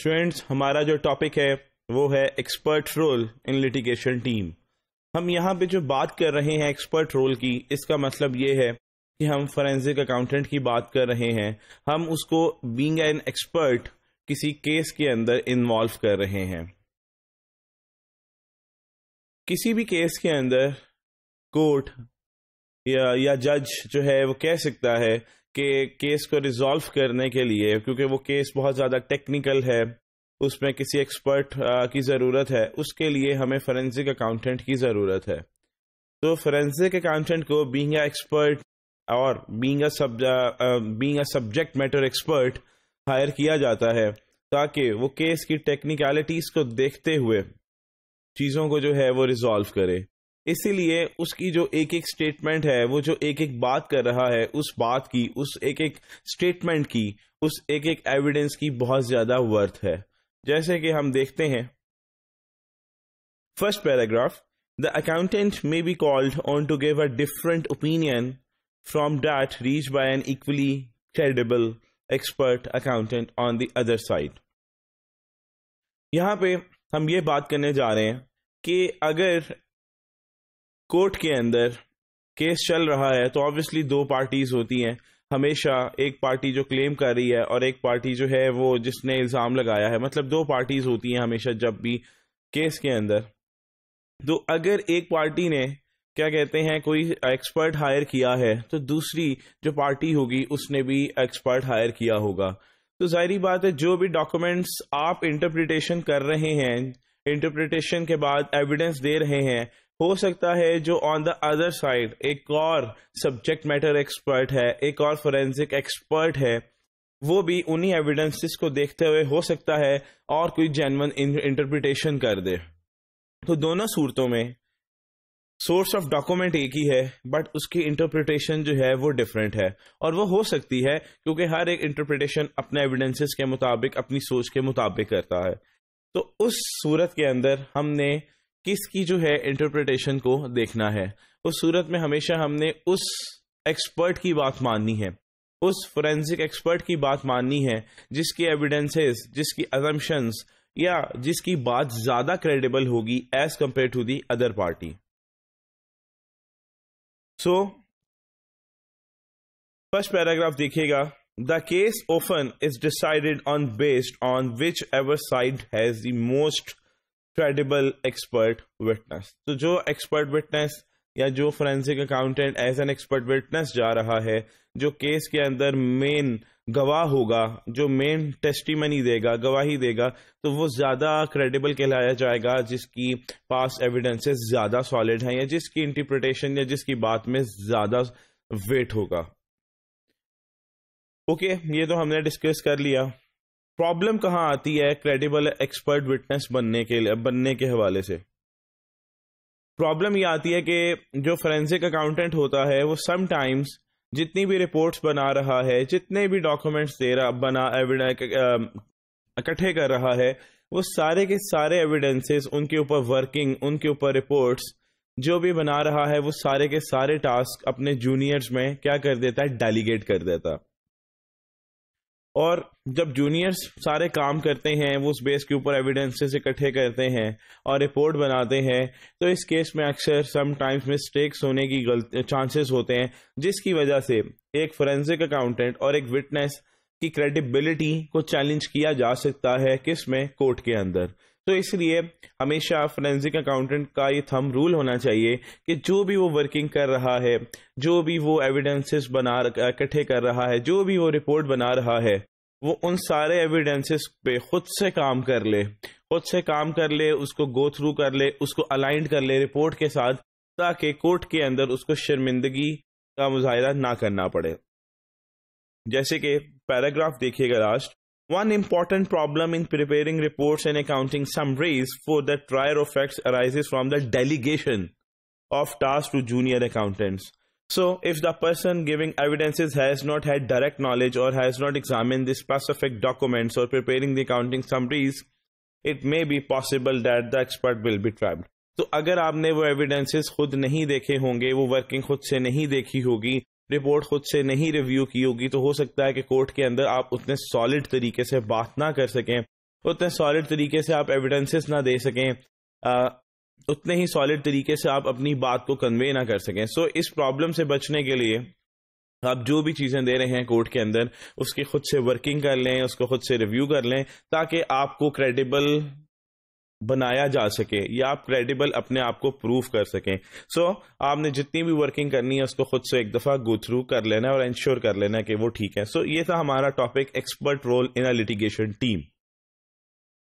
Students हमारा जो topic है वो है expert role in litigation team हम यहाँ पे जो बात कर रहे हैं एक्सपर्ट रोल की इसका मतलब ये है कि हम फोरेंसिक अकाउंटेंट की बात कर रहे हैं हम उसको बींग एन एक्सपर्ट किसी केस के अंदर इन्वॉल्व कर रहे हैं किसी भी केस के अंदर कोर्ट या या जज जो है वो कह सकता है के केस को रिजॉल्व करने के लिए क्योंकि वो केस बहुत ज़्यादा टेक्निकल है उसमें किसी एक्सपर्ट की ज़रूरत है उसके लिए हमें फोरेंसिक अकाउंटेंट की ज़रूरत है तो फोरेंसिक अकाउंटेंट को बींग एक्सपर्ट और being being subject matter expert hire किया जाता है ताकि वो केस की टेक्निकलिटीज़ को देखते हुए चीज़ों को जो है वो रिजॉल्व करे इसीलिए उसकी जो एक एक स्टेटमेंट है वो जो एक एक बात कर रहा है उस बात की उस एक एक स्टेटमेंट की उस एक एक एविडेंस की बहुत ज्यादा वर्थ है जैसे कि हम देखते हैं first paragraph the accountant may be called on to give a different opinion from that reach by an equally credible expert accountant on the other side यहां पे हम ये बात करने जा रहे हैं कि अगर कोर्ट के अंदर केस चल रहा है तो ऑब्वियसली दो पार्टीज होती हैं हमेशा एक पार्टी जो क्लेम कर रही है और एक पार्टी जो है वो जिसने इल्ज़ाम लगाया है मतलब दो पार्टीज होती हैं हमेशा जब भी केस के अंदर तो अगर एक पार्टी ने क्या कहते हैं कोई एक्सपर्ट हायर किया है तो दूसरी जो पार्टी होगी उसने भी एक्सपर्ट हायर किया होगा तो जाहरी बात है जो भी डॉक्यूमेंट्स आप इंटरप्रिटेशन कर रहे हैं इंटरप्रिटेशन के बाद एविडेंस दे रहे हैं हो सकता है जो ऑन द अदर साइड एक और सब्जेक्ट मैटर एक्सपर्ट है एक और फोरेंसिक एक्सपर्ट है वो भी उन्हीं एविडेंसेस को देखते हुए हो सकता है और कोई जेनवन इंटरप्रिटेशन कर दे तो दोनों सूरतों में सोर्स ऑफ डॉक्यूमेंट एक ही है बट उसकी इंटरप्रिटेशन जो है वो डिफरेंट है और वो हो सकती है क्योंकि हर एक इंटरप्रिटेशन अपने एविडेंसेस के मुताबिक अपनी सोच के मुताबिक करता है तो उस सूरत के अंदर हमने किसकी जो है इंटरप्रिटेशन को देखना है उस सूरत में हमेशा हमने उस एक्सपर्ट की बात माननी है उस फोरेंसिक एक्सपर्ट की बात माननी है जिसकी एविडेंसेस जिसकी अजम्पन्स या जिसकी बात ज्यादा क्रेडिबल होगी as compare to the other party so first paragraph देखिएगा the case often is decided on based on whichever side has the most credible expert witness तो जो एक्सपर्ट विटनेस या जो forensic accountant as an expert witness जा रहा है जो case के अंदर मेन गवाह होगा जो मेन टेस्टिमनी देगा गवाही देगा तो वो ज्यादा क्रेडिबल कहलाया जाएगा जिसकी पास एविडेंसेस ज्यादा सॉलिड हैं या जिसकी इंटरप्रिटेशन या जिसकी बात में ज्यादा वेट होगा ओके okay, ये तो हमने डिस्कस कर लिया प्रॉब्लम कहाँ आती है क्रेडिबल एक्सपर्ट विटनेस बनने के लिए बनने के हवाले से प्रॉब्लम ये आती है कि जो फोरेंसिक अकाउंटेंट होता है वो सम टाइम्स जितनी भी रिपोर्ट्स बना रहा है जितने भी डॉक्यूमेंट्स दे रहा बना इकट्ठे कर रहा है वो सारे के सारे एविडेंसेस उनके ऊपर वर्किंग उनके ऊपर रिपोर्ट्स जो भी बना रहा है वो सारे के सारे टास्क अपने जूनियर्स में क्या कर देता है डेलीगेट कर देता और जब जूनियर्स सारे काम करते हैं वो उस बेस के ऊपर एविडेंसेस इकट्ठे करते हैं और रिपोर्ट बनाते हैं तो इस केस में अक्सर सम टाइम्स मिस्टेक्स होने की गलती चांसेस होते हैं जिसकी वजह से एक फोरेंसिक अकाउंटेंट और एक विटनेस की क्रेडिबिलिटी को चैलेंज किया जा सकता है किस में कोर्ट के अंदर तो इसलिए हमेशा फोरेंसिक अकाउंटेंट का ये थम रूल होना चाहिए कि जो भी वो वर्किंग कर रहा है जो भी वो एविडेंसेस बना इकट्ठे कर रहा है जो भी वो रिपोर्ट बना रहा है वो उन सारे एविडेंसेस पे खुद से काम कर ले खुद से काम कर ले उसको गो थ्रू कर ले उसको अलाइंट कर ले रिपोर्ट के साथ ताकि कोर्ट के अंदर उसको शर्मिंदगी का मुजाहरा ना करना पड़े जैसे कि पैराग्राफ देखिएगा last One important problem in preparing reports and accounting summaries for the prior effects arises from the delegation of tasks to junior accountants. So, if the person giving evidences has not had direct knowledge or has not examined the specific documents or preparing the accounting summaries, it may be possible that the expert will be trapped. तो अगर आपने वो evidences खुद नहीं देखे होंगे वो working खुद से नहीं देखी होगी रिपोर्ट खुद से नहीं रिव्यू की होगी तो हो सकता है कि कोर्ट के अंदर आप उतने सॉलिड तरीके से बात ना कर सकें उतने सॉलिड तरीके से आप एविडेंसेस ना दे सकें आ, उतने ही सॉलिड तरीके से आप अपनी बात को कन्वे ना कर सकें सो so, इस प्रॉब्लम से बचने के लिए आप जो भी चीजें दे रहे हैं कोर्ट के अंदर उसकी खुद से वर्किंग कर लें उसको खुद से रिव्यू कर लें ताकि आपको क्रेडिबल बनाया जा सके या आप क्रेडिबल अपने आप को प्रूव कर सकें सो so, आपने जितनी भी वर्किंग करनी है उसको खुद से एक दफ़ा गो थ्रू कर लेना है और इंश्योर कर लेना है कि वो ठीक है सो so, ये था हमारा topic expert role in a litigation team